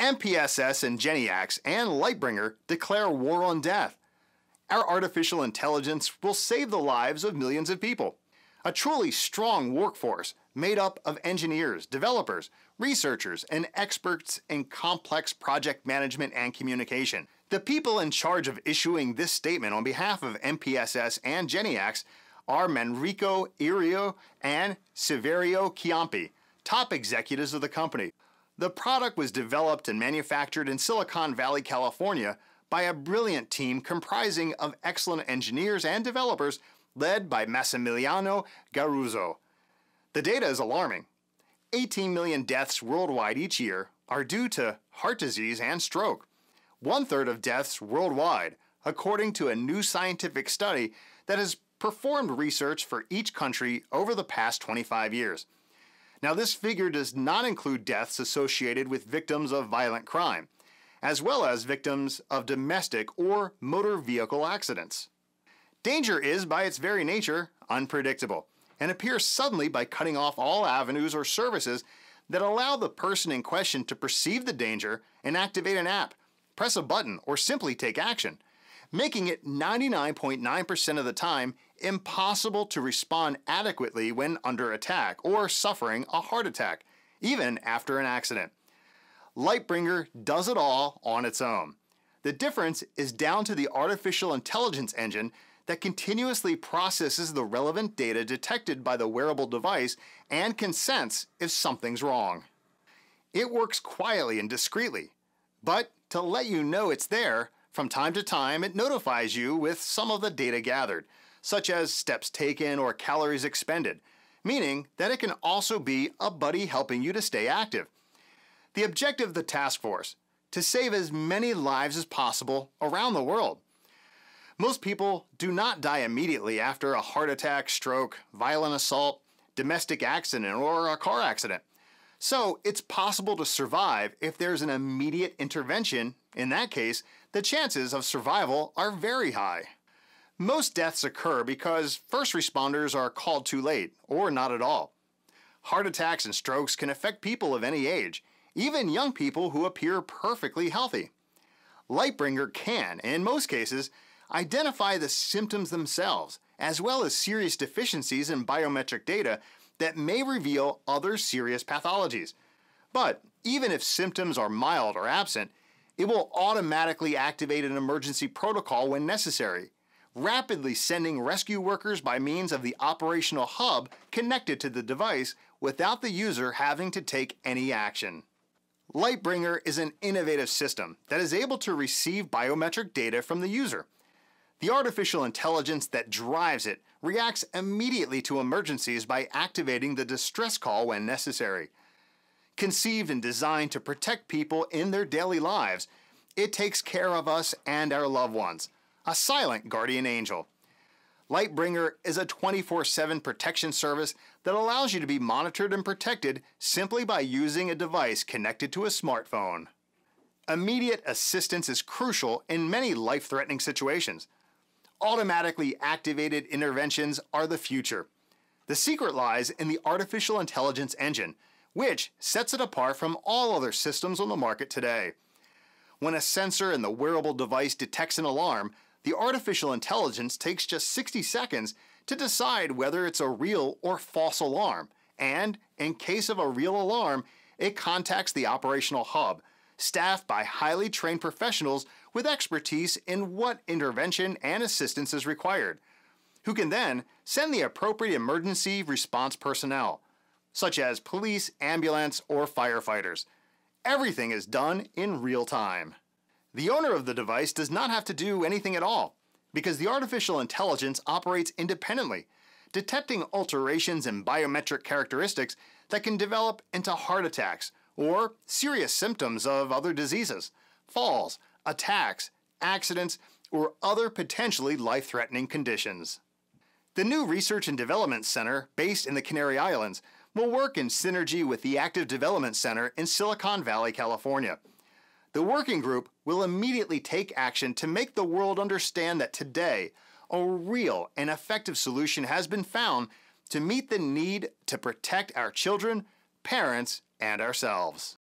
MPSS and Geniax and Lightbringer declare war on death. Our artificial intelligence will save the lives of millions of people. A truly strong workforce made up of engineers, developers, researchers, and experts in complex project management and communication. The people in charge of issuing this statement on behalf of MPSS and Geniax are Manrico Irio and Severio Chiampi, top executives of the company. The product was developed and manufactured in Silicon Valley, California by a brilliant team comprising of excellent engineers and developers led by Massimiliano Garuzzo. The data is alarming. 18 million deaths worldwide each year are due to heart disease and stroke. One third of deaths worldwide, according to a new scientific study that has performed research for each country over the past 25 years. Now, this figure does not include deaths associated with victims of violent crime, as well as victims of domestic or motor vehicle accidents. Danger is, by its very nature, unpredictable and appears suddenly by cutting off all avenues or services that allow the person in question to perceive the danger and activate an app, press a button, or simply take action making it 99.9% of the time impossible to respond adequately when under attack or suffering a heart attack, even after an accident. Lightbringer does it all on its own. The difference is down to the artificial intelligence engine that continuously processes the relevant data detected by the wearable device and can sense if something's wrong. It works quietly and discreetly, but to let you know it's there, from time to time, it notifies you with some of the data gathered, such as steps taken or calories expended, meaning that it can also be a buddy helping you to stay active. The objective of the task force to save as many lives as possible around the world. Most people do not die immediately after a heart attack, stroke, violent assault, domestic accident, or a car accident. So it's possible to survive if there's an immediate intervention, in that case, the chances of survival are very high. Most deaths occur because first responders are called too late, or not at all. Heart attacks and strokes can affect people of any age, even young people who appear perfectly healthy. Lightbringer can, in most cases, identify the symptoms themselves, as well as serious deficiencies in biometric data that may reveal other serious pathologies. But even if symptoms are mild or absent, it will automatically activate an emergency protocol when necessary, rapidly sending rescue workers by means of the operational hub connected to the device without the user having to take any action. Lightbringer is an innovative system that is able to receive biometric data from the user. The artificial intelligence that drives it reacts immediately to emergencies by activating the distress call when necessary, conceived and designed to protect people in their daily lives. It takes care of us and our loved ones. A silent guardian angel. Lightbringer is a 24 7 protection service that allows you to be monitored and protected simply by using a device connected to a smartphone. Immediate assistance is crucial in many life threatening situations. Automatically activated interventions are the future. The secret lies in the artificial intelligence engine, which sets it apart from all other systems on the market today. When a sensor in the wearable device detects an alarm, the artificial intelligence takes just 60 seconds to decide whether it's a real or false alarm, and in case of a real alarm, it contacts the operational hub, staffed by highly trained professionals with expertise in what intervention and assistance is required, who can then send the appropriate emergency response personnel such as police, ambulance, or firefighters. Everything is done in real time. The owner of the device does not have to do anything at all, because the artificial intelligence operates independently, detecting alterations in biometric characteristics that can develop into heart attacks or serious symptoms of other diseases, falls, attacks, accidents, or other potentially life threatening conditions. The new Research and Development Center, based in the Canary Islands, will work in synergy with the Active Development Center in Silicon Valley, California. The working group will immediately take action to make the world understand that today, a real and effective solution has been found to meet the need to protect our children, parents, and ourselves.